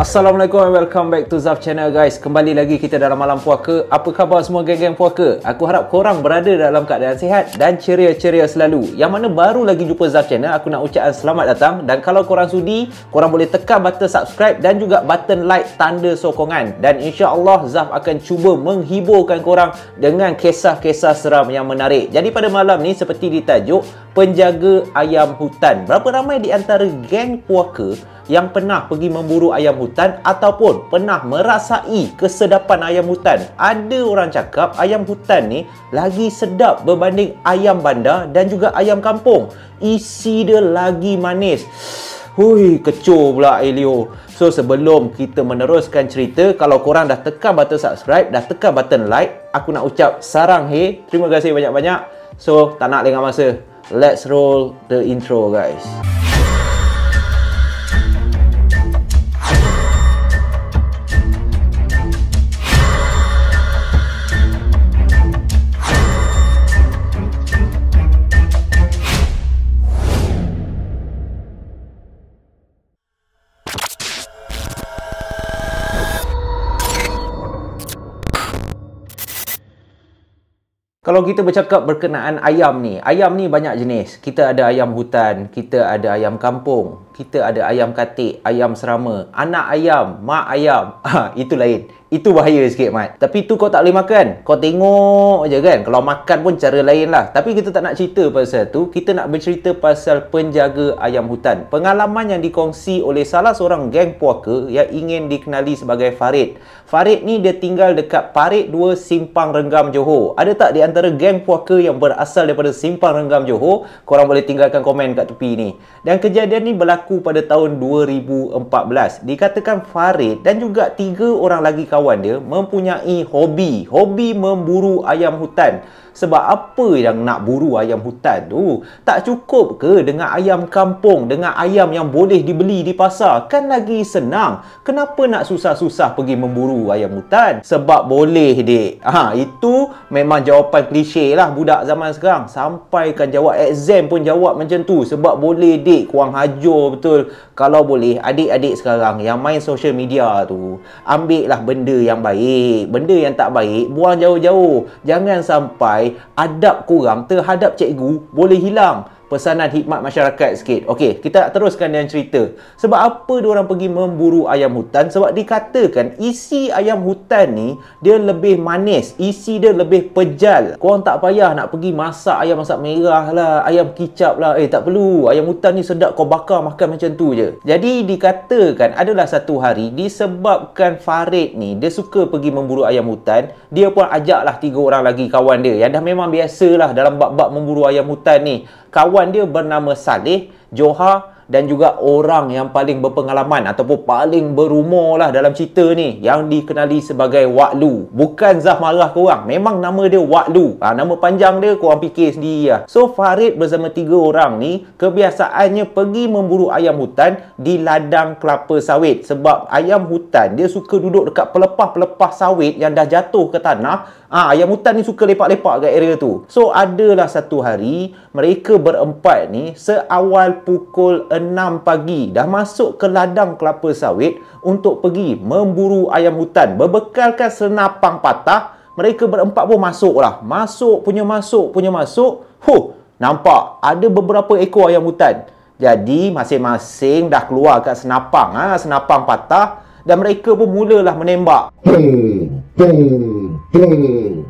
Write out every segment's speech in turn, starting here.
Assalamualaikum and welcome back to Zaf Channel guys Kembali lagi kita dalam malam puaka Apa khabar semua geng-geng puaka? Aku harap korang berada dalam keadaan sihat dan ceria-ceria selalu Yang mana baru lagi jumpa Zaf Channel Aku nak ucapkan selamat datang Dan kalau korang sudi Korang boleh tekan button subscribe Dan juga button like tanda sokongan Dan insya Allah Zaf akan cuba menghiburkan korang Dengan kisah-kisah seram yang menarik Jadi pada malam ni seperti ditajuk Penjaga Ayam Hutan Berapa ramai di antara geng puaka yang pernah pergi memburu ayam hutan ataupun pernah merasai kesedapan ayam hutan. Ada orang cakap ayam hutan ni lagi sedap berbanding ayam bandar dan juga ayam kampung. Isi dia lagi manis. Hui, kecoh pula Elio. So sebelum kita meneruskan cerita, kalau korang dah tekan button subscribe, dah tekan button like, aku nak ucap sarang hei. Terima kasih banyak-banyak. So tak nak lengah masa. Let's roll the intro guys. Intro kalau kita bercakap berkenaan ayam ni, ayam ni banyak jenis. Kita ada ayam hutan, kita ada ayam kampung, kita ada ayam katik, ayam serama, anak ayam, mak ayam. Ha, itu lain. Itu bahaya sikit, Mat. Tapi itu kau tak boleh makan. Kau tengok je kan. Kalau makan pun cara lain lah. Tapi kita tak nak cerita pasal tu. Kita nak bercerita pasal penjaga ayam hutan. Pengalaman yang dikongsi oleh salah seorang geng puaka yang ingin dikenali sebagai Farid. Farid ni dia tinggal dekat Parit 2 Simpang Renggam Johor. Ada tak di antara geng puaka yang berasal daripada Simpang Renggam Johor? Korang boleh tinggalkan komen kat tepi ni. Dan kejadian ni berlaku berlaku pada tahun 2014. Dikatakan Farid dan juga tiga orang lagi kawan dia mempunyai hobi, hobi memburu ayam hutan. Sebab apa yang nak buru ayam hutan tu? Tak cukup ke dengan ayam kampung, dengan ayam yang boleh dibeli di pasar? Kan lagi senang. Kenapa nak susah-susah pergi memburu ayam hutan? Sebab boleh, dek. Ha, itu memang jawapan klise lah budak zaman sekarang. Sampaikan jawab exam pun jawab macam tu. Sebab boleh, dek. Kuang hajur betul. Kalau boleh, adik-adik sekarang yang main social media tu, ambillah benda yang baik. Benda yang tak baik, buang jauh-jauh. Jangan sampai nilai adab korang terhadap cikgu boleh hilang pesanan hikmat masyarakat sikit. Okey, kita teruskan dengan cerita. Sebab apa dia orang pergi memburu ayam hutan? Sebab dikatakan isi ayam hutan ni dia lebih manis, isi dia lebih pejal. Kau orang tak payah nak pergi masak ayam masak merah lah, ayam kicap lah. Eh, tak perlu. Ayam hutan ni sedap kau bakar makan macam tu je. Jadi dikatakan adalah satu hari disebabkan Farid ni dia suka pergi memburu ayam hutan, dia pun ajaklah tiga orang lagi kawan dia yang dah memang biasalah dalam bab-bab memburu ayam hutan ni. Kawan kawan dia bernama Saleh Johar dan juga orang yang paling berpengalaman ataupun paling berumur lah dalam cerita ni yang dikenali sebagai Wak Lu. Bukan Zah marah korang. Memang nama dia Wak Lu. Ha, nama panjang dia korang fikir sendiri lah. So Farid bersama tiga orang ni kebiasaannya pergi memburu ayam hutan di ladang kelapa sawit. Sebab ayam hutan dia suka duduk dekat pelepah-pelepah sawit yang dah jatuh ke tanah Ah ha, ayam hutan ni suka lepak-lepak kat area tu. So adalah satu hari mereka berempat ni seawal pukul 6 pagi dah masuk ke ladang kelapa sawit untuk pergi memburu ayam hutan. Berbekalkan senapang patah, mereka berempat pun masuk lah. Masuk punya masuk punya masuk. Huh, nampak ada beberapa ekor ayam hutan. Jadi masing-masing dah keluar kat senapang. Ha? Senapang patah dan mereka pun mulalah menembak.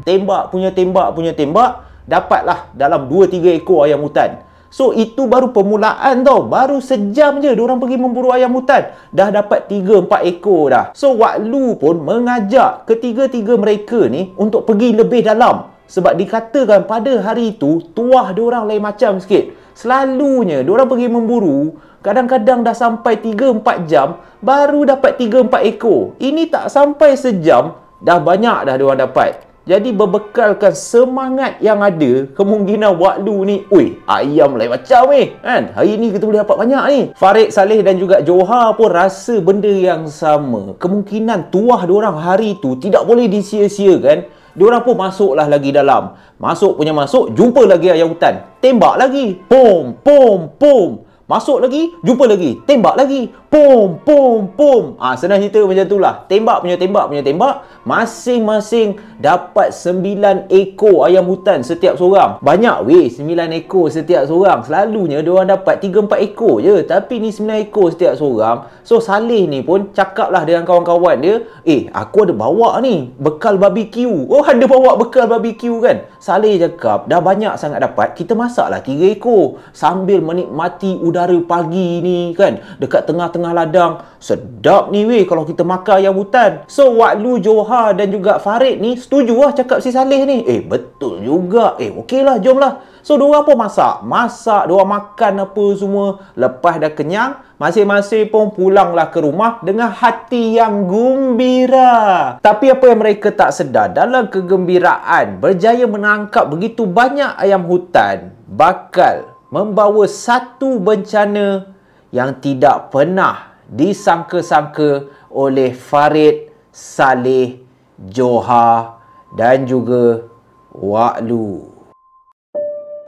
Tembak punya tembak punya tembak. Dapatlah dalam 2-3 ekor ayam hutan. So itu baru permulaan tau. Baru sejam je orang pergi memburu ayam hutan. Dah dapat 3 4 ekor dah. So Wak Lu pun mengajak ketiga-tiga mereka ni untuk pergi lebih dalam. Sebab dikatakan pada hari itu tuah orang lain macam sikit. Selalunya orang pergi memburu Kadang-kadang dah sampai 3-4 jam Baru dapat 3-4 ekor Ini tak sampai sejam Dah banyak dah dia orang dapat jadi berbekalkan semangat yang ada, kemungkinan waktu ni, ui, ayam lain macam ni. Kan? Hari ni kita boleh dapat banyak ni. Farid Saleh dan juga Johar pun rasa benda yang sama. Kemungkinan tuah orang hari tu tidak boleh disia-siakan. Diorang pun masuklah lagi dalam. Masuk punya masuk, jumpa lagi ayam hutan. Tembak lagi. Pum, pum, pum. Masuk lagi, jumpa lagi. Tembak lagi pum pum pum ah ha, senang cerita macam itulah tembak punya tembak punya tembak masing-masing dapat 9 ekor ayam hutan setiap seorang banyak weh 9 ekor setiap seorang selalunya dia orang dapat 3 4 ekor je tapi ni 9 ekor setiap seorang so salih ni pun cakaplah dengan kawan-kawan dia eh aku ada bawa ni bekal barbecue oh ada bawa bekal barbecue kan Salih cakap dah banyak sangat dapat kita masaklah 3 ekor sambil menikmati udara pagi ni kan dekat tengah-tengah tengah ladang. Sedap ni weh kalau kita makan ayam hutan. So lu Johar dan juga Farid ni setuju lah cakap si Saleh ni. Eh betul juga. Eh okey lah jom lah. So diorang apa masak. Masak, diorang makan apa semua. Lepas dah kenyang, masing-masing pun lah ke rumah dengan hati yang gembira. Tapi apa yang mereka tak sedar dalam kegembiraan berjaya menangkap begitu banyak ayam hutan bakal membawa satu bencana yang tidak pernah disangka-sangka oleh Farid Saleh Johar dan juga Waklu.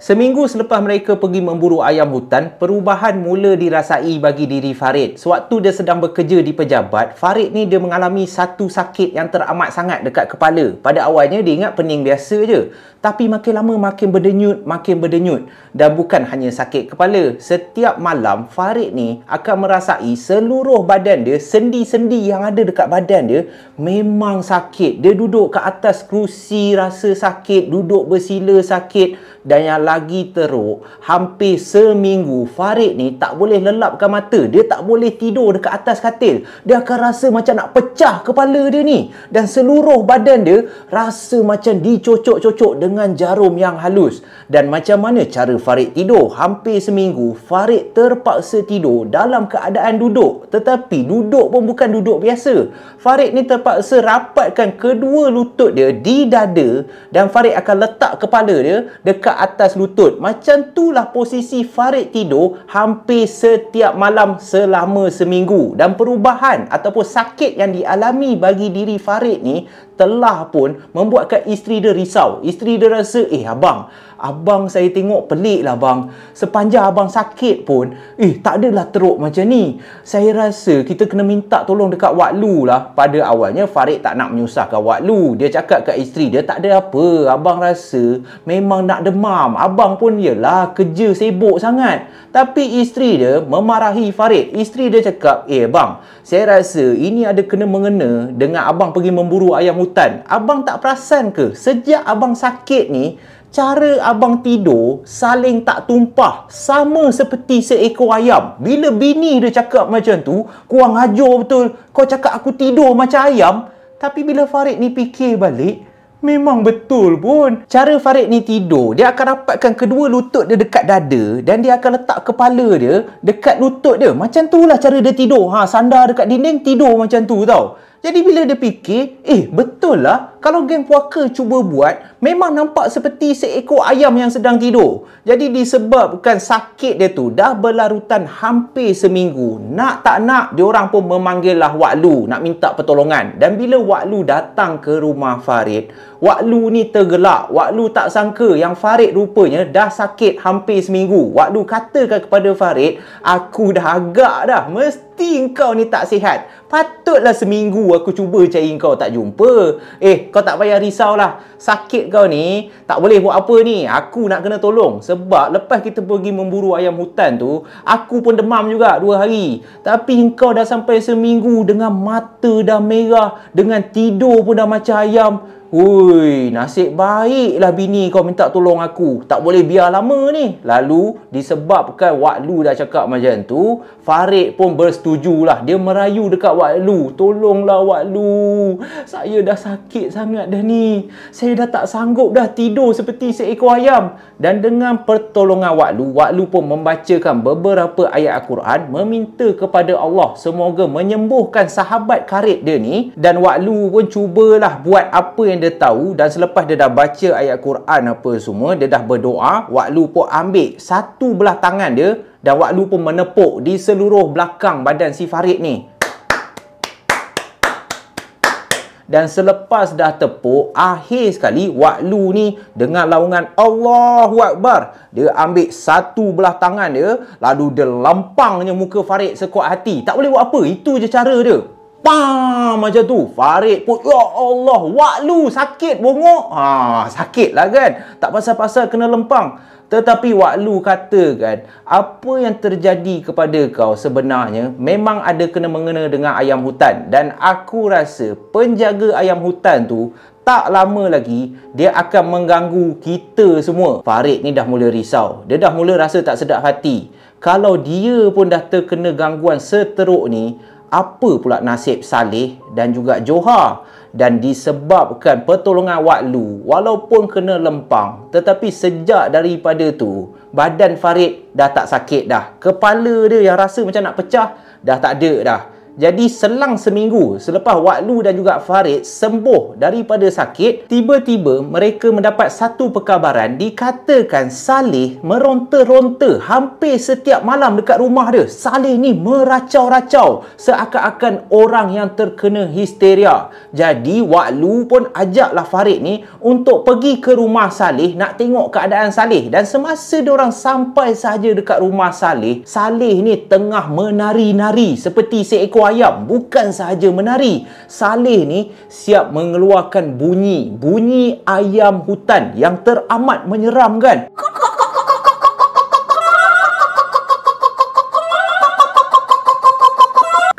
Seminggu selepas mereka pergi memburu ayam hutan, perubahan mula dirasai bagi diri Farid. Sewaktu dia sedang bekerja di pejabat, Farid ni dia mengalami satu sakit yang teramat sangat dekat kepala. Pada awalnya dia ingat pening biasa je. Tapi makin lama makin berdenyut, makin berdenyut. Dan bukan hanya sakit kepala. Setiap malam, Farid ni akan merasai seluruh badan dia, sendi-sendi yang ada dekat badan dia, memang sakit. Dia duduk ke atas kerusi rasa sakit, duduk bersila sakit, dan yang lagi teruk, hampir seminggu Farid ni tak boleh lelapkan mata. Dia tak boleh tidur dekat atas katil. Dia akan rasa macam nak pecah kepala dia ni. Dan seluruh badan dia rasa macam dicocok-cocok dengan jarum yang halus. Dan macam mana cara Farid tidur? Hampir seminggu, Farid terpaksa tidur dalam keadaan duduk. Tetapi duduk pun bukan duduk biasa. Farid ni terpaksa rapatkan kedua lutut dia di dada dan Farid akan letak kepala dia dekat kat atas lutut. Macam itulah posisi Farid tidur hampir setiap malam selama seminggu. Dan perubahan ataupun sakit yang dialami bagi diri Farid ni telah pun membuatkan isteri dia risau. Isteri dia rasa, eh abang, Abang saya tengok pelik lah bang Sepanjang abang sakit pun Eh tak adalah teruk macam ni Saya rasa kita kena minta tolong dekat Wak Lu lah Pada awalnya Farid tak nak menyusahkan Wak Lu Dia cakap kat isteri dia tak ada apa Abang rasa memang nak demam Abang pun yelah kerja sibuk sangat Tapi isteri dia memarahi Farid Isteri dia cakap Eh bang saya rasa ini ada kena mengena Dengan abang pergi memburu ayam hutan Abang tak perasan ke Sejak abang sakit ni cara abang tidur saling tak tumpah sama seperti seekor ayam bila bini dia cakap macam tu kurang ajar betul kau cakap aku tidur macam ayam tapi bila Farid ni fikir balik Memang betul pun. Cara Farid ni tidur, dia akan rapatkan kedua lutut dia dekat dada dan dia akan letak kepala dia dekat lutut dia. Macam tu lah cara dia tidur. Ha, sandar dekat dinding, tidur macam tu tau. Jadi bila dia fikir, eh betul lah kalau geng puaka cuba buat, memang nampak seperti seekor ayam yang sedang tidur. Jadi disebabkan sakit dia tu dah berlarutan hampir seminggu. Nak tak nak, dia orang pun memanggillah Wak Lu nak minta pertolongan. Dan bila Wak Lu datang ke rumah Farid, Wak Lu ni tergelak. Wak Lu tak sangka yang Farid rupanya dah sakit hampir seminggu. Wak Lu katakan kepada Farid, aku dah agak dah. Mesti kau ni tak sihat. Patutlah seminggu aku cuba cari kau tak jumpa. Eh, kau tak payah risau lah, Sakit kau ni, tak boleh buat apa ni. Aku nak kena tolong. Sebab lepas kita pergi memburu ayam hutan tu, aku pun demam juga dua hari. Tapi kau dah sampai seminggu dengan mata dah merah, dengan tidur pun dah macam ayam. Hui, nasib baiklah bini kau minta tolong aku. Tak boleh biar lama ni. Lalu, disebabkan Wak Lu dah cakap macam tu, Farid pun bersetujulah. Dia merayu dekat Wak Lu. Tolonglah Wak Lu. Saya dah sakit sangat dah ni. Saya dah tak sanggup dah tidur seperti seekor ayam. Dan dengan pertolongan Wak Lu, Wak Lu pun membacakan beberapa ayat Al-Quran meminta kepada Allah semoga menyembuhkan sahabat karib dia ni. Dan Wak Lu pun cubalah buat apa yang dia tahu dan selepas dia dah baca ayat Quran apa semua, dia dah berdoa, Wak Lu pun ambil satu belah tangan dia dan Wak Lu pun menepuk di seluruh belakang badan si Farid ni. Dan selepas dah tepuk, akhir sekali Wak Lu ni dengan laungan Allahu Akbar. Dia ambil satu belah tangan dia, lalu dia lampangnya muka Farid sekuat hati. Tak boleh buat apa, itu je cara dia. Pam macam tu. Farid pun, Ya Allah, waklu sakit bongok. Ha, sakitlah kan. Tak pasal-pasal kena lempang. Tetapi waklu kata kan, apa yang terjadi kepada kau sebenarnya memang ada kena mengena dengan ayam hutan. Dan aku rasa penjaga ayam hutan tu tak lama lagi dia akan mengganggu kita semua. Farid ni dah mula risau. Dia dah mula rasa tak sedap hati. Kalau dia pun dah terkena gangguan seteruk ni, apa pula nasib Saleh dan juga Johar dan disebabkan pertolongan Waklu walaupun kena lempang tetapi sejak daripada tu badan Farid dah tak sakit dah kepala dia yang rasa macam nak pecah dah tak ada dah jadi selang seminggu selepas Waklu dan juga Farid sembuh daripada sakit, tiba-tiba mereka mendapat satu perkabaran dikatakan Salih meronta-ronta hampir setiap malam dekat rumah dia. Salih ni meracau-racau seakan-akan orang yang terkena histeria. Jadi Waklu pun ajaklah Farid ni untuk pergi ke rumah Salih nak tengok keadaan Salih dan semasa orang sampai sahaja dekat rumah Salih, Salih ni tengah menari-nari seperti seekor ayam bukan sahaja menari Saleh ni siap mengeluarkan bunyi bunyi ayam hutan yang teramat menyeramkan kok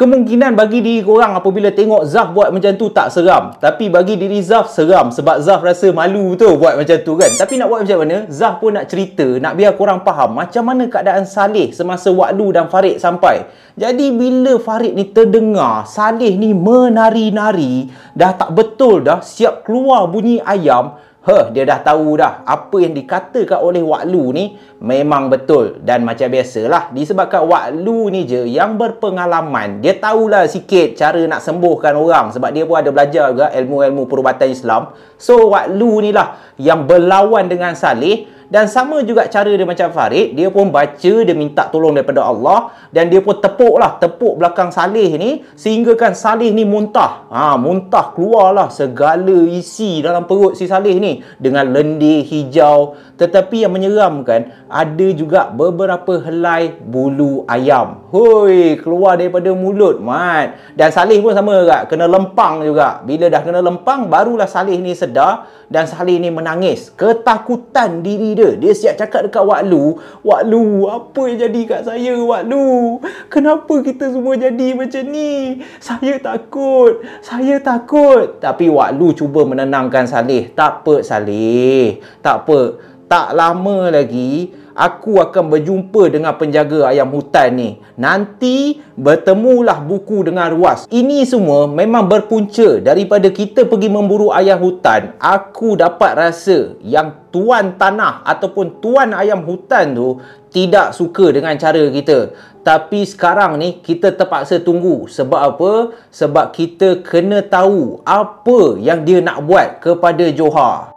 Kemungkinan bagi diri korang apabila tengok Zaf buat macam tu tak seram. Tapi bagi diri Zaf seram sebab Zaf rasa malu tu buat macam tu kan. Tapi nak buat macam mana? Zaf pun nak cerita, nak biar korang faham macam mana keadaan Saleh semasa Wadlu dan Farid sampai. Jadi bila Farid ni terdengar Saleh ni menari-nari, dah tak betul dah siap keluar bunyi ayam, Huh, dia dah tahu dah apa yang dikatakan oleh Waklu ni memang betul dan macam biasalah disebabkan Waklu ni je yang berpengalaman dia tahulah sikit cara nak sembuhkan orang sebab dia pun ada belajar juga ilmu-ilmu perubatan Islam so Waklu ni lah yang berlawan dengan Saleh dan sama juga cara dia macam Farid dia pun baca dia minta tolong daripada Allah dan dia pun tepuk lah tepuk belakang salih ni sehingga kan salih ni muntah ha, muntah keluarlah segala isi dalam perut si salih ni dengan lendir hijau tetapi yang menyeramkan ada juga beberapa helai bulu ayam hui keluar daripada mulut mat dan salih pun sama juga kena lempang juga bila dah kena lempang barulah salih ni sedar dan salih ni menangis ketakutan diri dia dia dia siap cakap dekat Wak Lu Wak Lu apa yang jadi kat saya Wak Lu kenapa kita semua jadi macam ni saya takut saya takut tapi Wak Lu cuba menenangkan Salih. tak apa Saleh tak apa tak lama lagi aku akan berjumpa dengan penjaga ayam hutan ni. Nanti bertemulah buku dengan ruas. Ini semua memang berpunca daripada kita pergi memburu ayam hutan. Aku dapat rasa yang tuan tanah ataupun tuan ayam hutan tu tidak suka dengan cara kita. Tapi sekarang ni kita terpaksa tunggu. Sebab apa? Sebab kita kena tahu apa yang dia nak buat kepada Johar.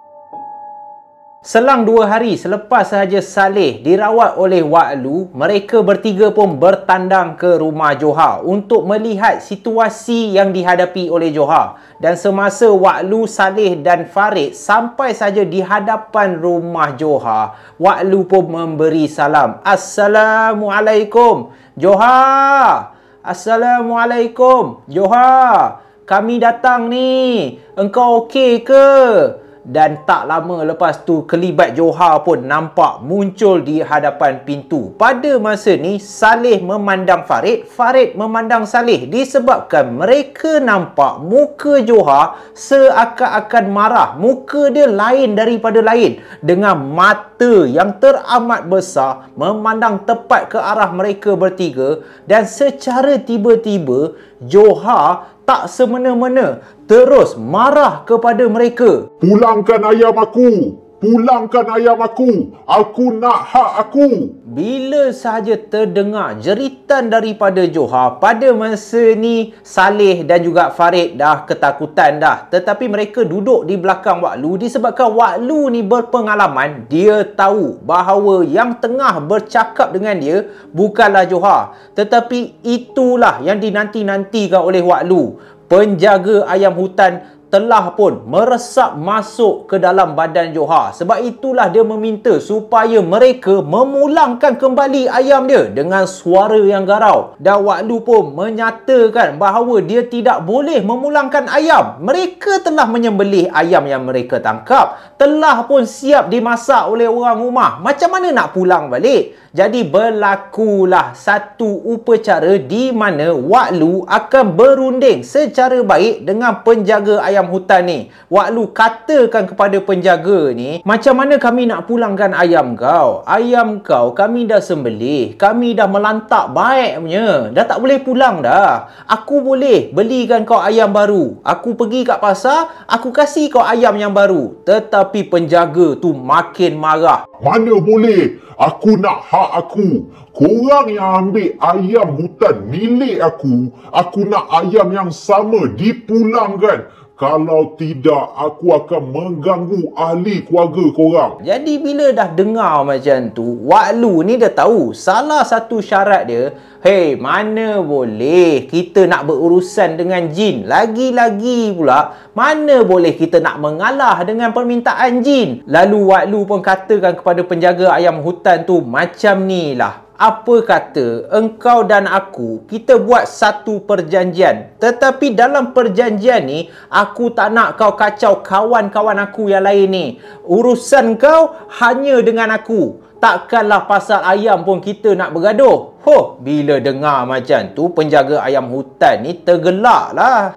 Selang dua hari selepas sahaja Saleh dirawat oleh Wa'lu, mereka bertiga pun bertandang ke rumah Johar untuk melihat situasi yang dihadapi oleh Johar. Dan semasa Wa'lu, Saleh dan Farid sampai saja di hadapan rumah Johar, Wa'lu pun memberi salam. Assalamualaikum Johar! Assalamualaikum Johar! Kami datang ni. Engkau okey ke? dan tak lama lepas tu kelibat Johar pun nampak muncul di hadapan pintu. Pada masa ni Saleh memandang Farid, Farid memandang Saleh disebabkan mereka nampak muka Johar seakan-akan marah. Muka dia lain daripada lain dengan mata yang teramat besar memandang tepat ke arah mereka bertiga dan secara tiba-tiba Johar tak semena-mena terus marah kepada mereka. Pulangkan ayam aku. Pulangkan ayam aku. Aku nak hak aku. Bila sahaja terdengar jeritan daripada Johar, pada masa ni Saleh dan juga Farid dah ketakutan dah. Tetapi mereka duduk di belakang Wak Lu disebabkan Wak Lu ni berpengalaman. Dia tahu bahawa yang tengah bercakap dengan dia bukanlah Johar. Tetapi itulah yang dinanti-nantikan oleh Wak Lu. Penjaga ayam hutan telah pun meresap masuk ke dalam badan Johar. Sebab itulah dia meminta supaya mereka memulangkan kembali ayam dia dengan suara yang garau. Dan Waklu pun menyatakan bahawa dia tidak boleh memulangkan ayam. Mereka telah menyembelih ayam yang mereka tangkap. Telah pun siap dimasak oleh orang rumah. Macam mana nak pulang balik? Jadi berlakulah satu upacara di mana Waklu akan berunding secara baik dengan penjaga ayam hutan ni. Waklu katakan kepada penjaga ni, macam mana kami nak pulangkan ayam kau? Ayam kau kami dah sembelih, kami dah melantak baiknya. Dah tak boleh pulang dah. Aku boleh belikan kau ayam baru. Aku pergi kat pasar, aku kasih kau ayam yang baru. Tetapi penjaga tu makin marah. Mana boleh? Aku nak hak hak aku. Korang yang ambil ayam hutan milik aku, aku nak ayam yang sama dipulangkan. Kalau tidak, aku akan mengganggu ahli keluarga korang. Jadi bila dah dengar macam tu, Wak Lu ni dah tahu salah satu syarat dia, hey, mana boleh kita nak berurusan dengan jin? Lagi-lagi pula, mana boleh kita nak mengalah dengan permintaan jin? Lalu Wak Lu pun katakan kepada penjaga ayam hutan tu, macam ni lah apa kata engkau dan aku kita buat satu perjanjian tetapi dalam perjanjian ni aku tak nak kau kacau kawan-kawan aku yang lain ni urusan kau hanya dengan aku takkanlah pasal ayam pun kita nak bergaduh ho huh, bila dengar macam tu penjaga ayam hutan ni tergelaklah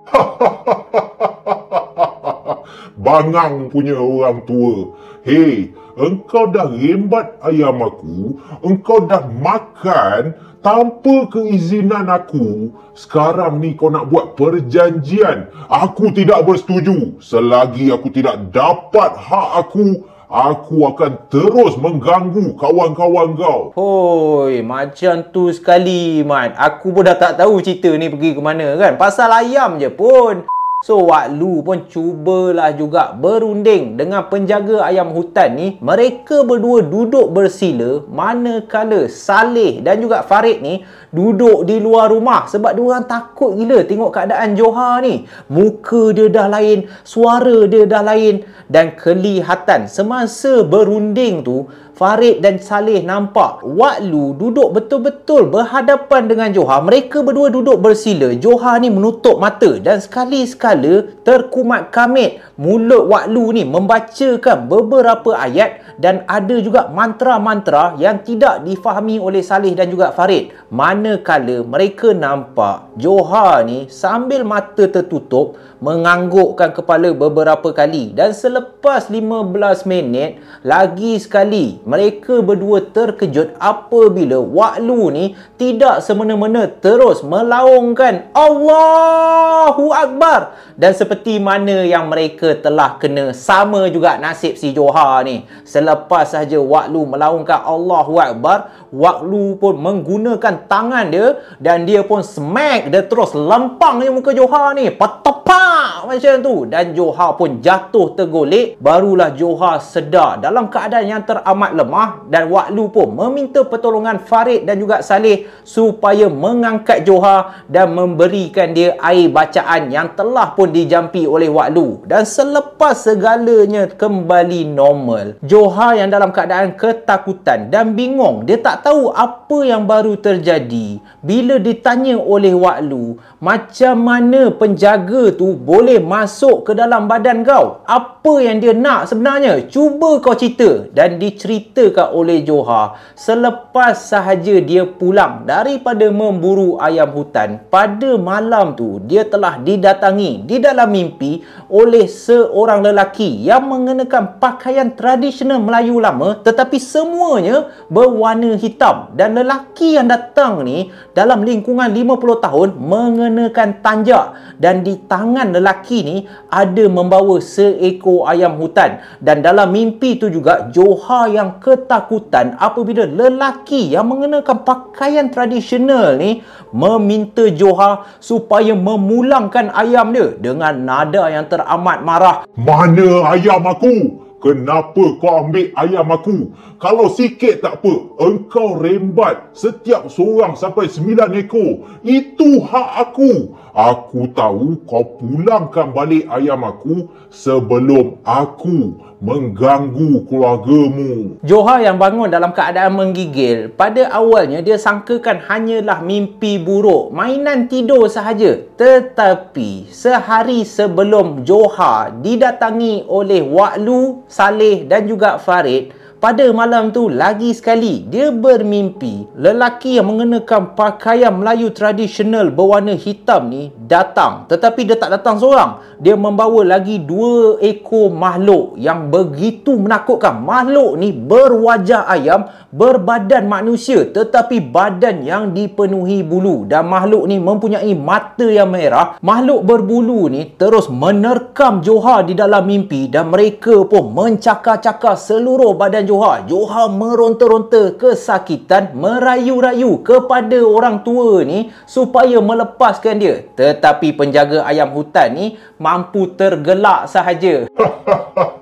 bangang punya orang tua hey engkau dah rembat ayam aku, engkau dah makan tanpa keizinan aku. Sekarang ni kau nak buat perjanjian. Aku tidak bersetuju. Selagi aku tidak dapat hak aku, aku akan terus mengganggu kawan-kawan kau. Hoi, macam tu sekali, Mat. Aku pun dah tak tahu cerita ni pergi ke mana kan. Pasal ayam je pun. So Wak Lu pun cubalah juga berunding dengan penjaga ayam hutan ni Mereka berdua duduk bersila Manakala Saleh dan juga Farid ni duduk di luar rumah sebab dia orang takut gila tengok keadaan Johar ni. Muka dia dah lain, suara dia dah lain dan kelihatan semasa berunding tu Farid dan Saleh nampak Wak Lu duduk betul-betul berhadapan dengan Johar. Mereka berdua duduk bersila. Johar ni menutup mata dan sekali-sekala terkumat kamit. Mulut Wak Lu ni membacakan beberapa ayat dan ada juga mantra-mantra yang tidak difahami oleh Saleh dan juga Farid. Man manakala mereka nampak Johar ni sambil mata tertutup menganggukkan kepala beberapa kali dan selepas 15 minit lagi sekali mereka berdua terkejut apabila Waklu ni tidak semena-mena terus melaungkan Allahu Akbar dan seperti mana yang mereka telah kena sama juga nasib si Johar ni selepas saja Waklu melaungkan Allahu Akbar Waklu pun menggunakan tangan tangan dia dan dia pun smack dia terus lempang ni muka Johar ni petepak macam tu dan Johar pun jatuh tergolek barulah Johar sedar dalam keadaan yang teramat lemah dan Wak Lu pun meminta pertolongan Farid dan juga Saleh supaya mengangkat Johar dan memberikan dia air bacaan yang telah pun dijampi oleh Wak Lu dan selepas segalanya kembali normal Johar yang dalam keadaan ketakutan dan bingung dia tak tahu apa yang baru terjadi bila ditanya oleh waklu macam mana penjaga tu boleh masuk ke dalam badan kau apa yang dia nak sebenarnya cuba kau cerita dan diceritakan oleh Johar selepas sahaja dia pulang daripada memburu ayam hutan pada malam tu dia telah didatangi di dalam mimpi oleh seorang lelaki yang mengenakan pakaian tradisional Melayu lama tetapi semuanya berwarna hitam dan lelaki yang datang ni dalam lingkungan 50 tahun mengenakan tanjak dan di tangan lelaki ni ada membawa seekor ayam hutan dan dalam mimpi tu juga Johar yang ketakutan apabila lelaki yang mengenakan pakaian tradisional ni meminta Johar supaya memulangkan ayam dia dengan nada yang teramat marah mana ayam aku Kenapa kau ambil ayam aku? Kalau sikit tak apa, engkau rembat setiap seorang sampai sembilan ekor. Itu hak aku. Aku tahu kau pulangkan balik ayam aku sebelum aku mengganggu keluargamu. Johar yang bangun dalam keadaan menggigil, pada awalnya dia sangkakan hanyalah mimpi buruk, mainan tidur sahaja. Tetapi, sehari sebelum Johar didatangi oleh Wak Lu Salih dan juga Farid pada malam tu lagi sekali dia bermimpi lelaki yang mengenakan pakaian Melayu tradisional berwarna hitam ni datang tetapi dia tak datang seorang dia membawa lagi dua ekor makhluk yang begitu menakutkan makhluk ni berwajah ayam berbadan manusia tetapi badan yang dipenuhi bulu dan makhluk ni mempunyai mata yang merah makhluk berbulu ni terus menerkam Johar di dalam mimpi dan mereka pun mencakar-cakar seluruh badan Johor. Johor meronta-ronta kesakitan merayu-rayu kepada orang tua ni supaya melepaskan dia. Tetapi penjaga ayam hutan ni mampu tergelak sahaja.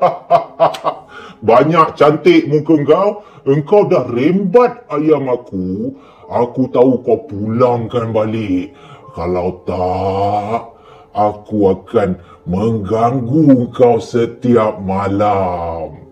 Banyak cantik muka kau. Engkau dah rembat ayam aku. Aku tahu kau pulangkan balik. Kalau tak, aku akan mengganggu kau setiap malam.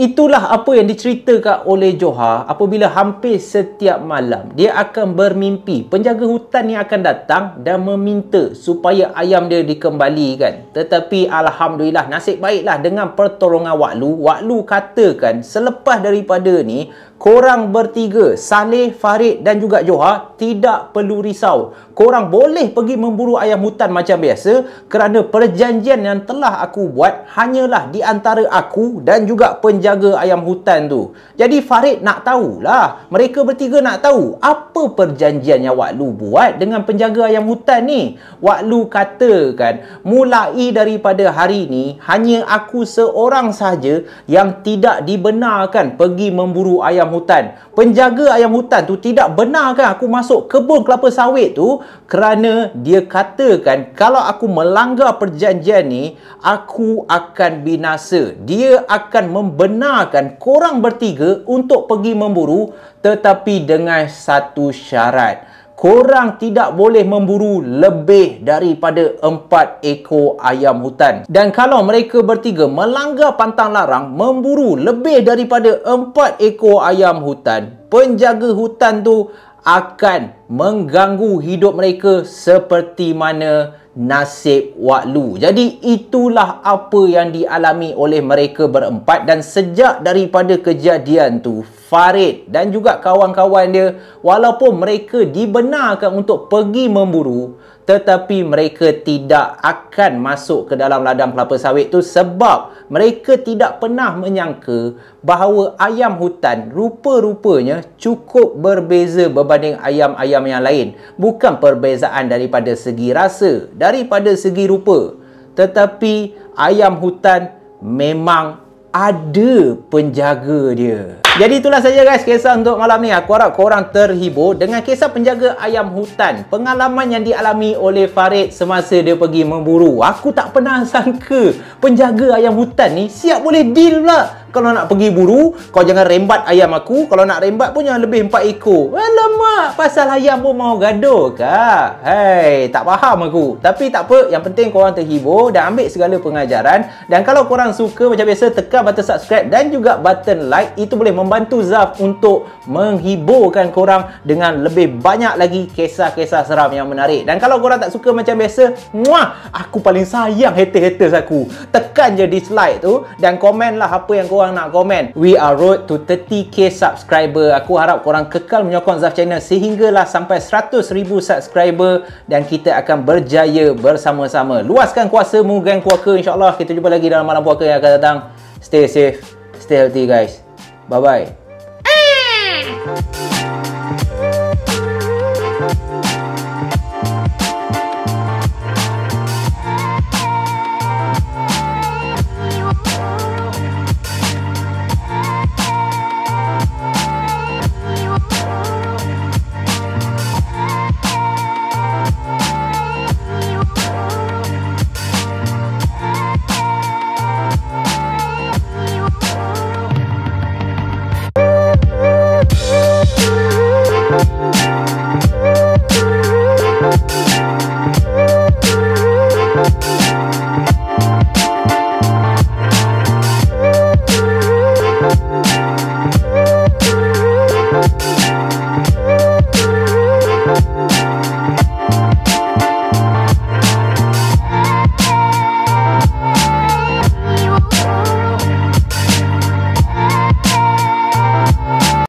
Itulah apa yang diceritakan oleh Johar apabila hampir setiap malam dia akan bermimpi penjaga hutan yang akan datang dan meminta supaya ayam dia dikembalikan. Tetapi Alhamdulillah nasib baiklah dengan pertolongan Waklu. Waklu katakan selepas daripada ni korang bertiga, Saleh, Farid dan juga Johar tidak perlu risau. Korang boleh pergi memburu ayam hutan macam biasa kerana perjanjian yang telah aku buat hanyalah di antara aku dan juga penjaga ayam hutan tu. Jadi Farid nak tahulah, mereka bertiga nak tahu apa perjanjian yang Wak Lu buat dengan penjaga ayam hutan ni. Wak Lu katakan, mulai daripada hari ini hanya aku seorang sahaja yang tidak dibenarkan pergi memburu ayam ayam hutan. Penjaga ayam hutan tu tidak benarkan aku masuk kebun kelapa sawit tu kerana dia katakan kalau aku melanggar perjanjian ni, aku akan binasa. Dia akan membenarkan korang bertiga untuk pergi memburu tetapi dengan satu syarat korang tidak boleh memburu lebih daripada 4 ekor ayam hutan. Dan kalau mereka bertiga melanggar pantang larang memburu lebih daripada 4 ekor ayam hutan, penjaga hutan tu akan mengganggu hidup mereka seperti mana nasib waklu. Jadi itulah apa yang dialami oleh mereka berempat dan sejak daripada kejadian tu Farid dan juga kawan-kawan dia walaupun mereka dibenarkan untuk pergi memburu tetapi mereka tidak akan masuk ke dalam ladang kelapa sawit tu sebab mereka tidak pernah menyangka bahawa ayam hutan rupa-rupanya cukup berbeza berbanding ayam-ayam macam yang lain bukan perbezaan daripada segi rasa daripada segi rupa tetapi ayam hutan memang ada penjaga dia jadi itulah saja guys kisah untuk malam ni. Aku harap korang terhibur dengan kisah penjaga ayam hutan. Pengalaman yang dialami oleh Farid semasa dia pergi memburu. Aku tak pernah sangka penjaga ayam hutan ni siap boleh deal pula. Kalau nak pergi buru, kau jangan rembat ayam aku. Kalau nak rembat pun jangan lebih empat ekor. Alamak, pasal ayam pun mau gaduh kak. Hei, tak faham aku. Tapi tak apa, yang penting korang terhibur dan ambil segala pengajaran. Dan kalau korang suka macam biasa, tekan button subscribe dan juga button like. Itu boleh membantu Zaf untuk menghiburkan korang dengan lebih banyak lagi kisah-kisah seram yang menarik. Dan kalau korang tak suka macam biasa, muah, aku paling sayang haters-haters aku. Tekan je dislike tu dan komen lah apa yang korang nak komen. We are road to 30k subscriber. Aku harap korang kekal menyokong Zaf channel sehinggalah sampai 100,000 subscriber dan kita akan berjaya bersama-sama. Luaskan kuasa mu geng puaka insyaAllah. Kita jumpa lagi dalam malam puaka yang akan datang. Stay safe, stay healthy guys. Bye-bye. Ah!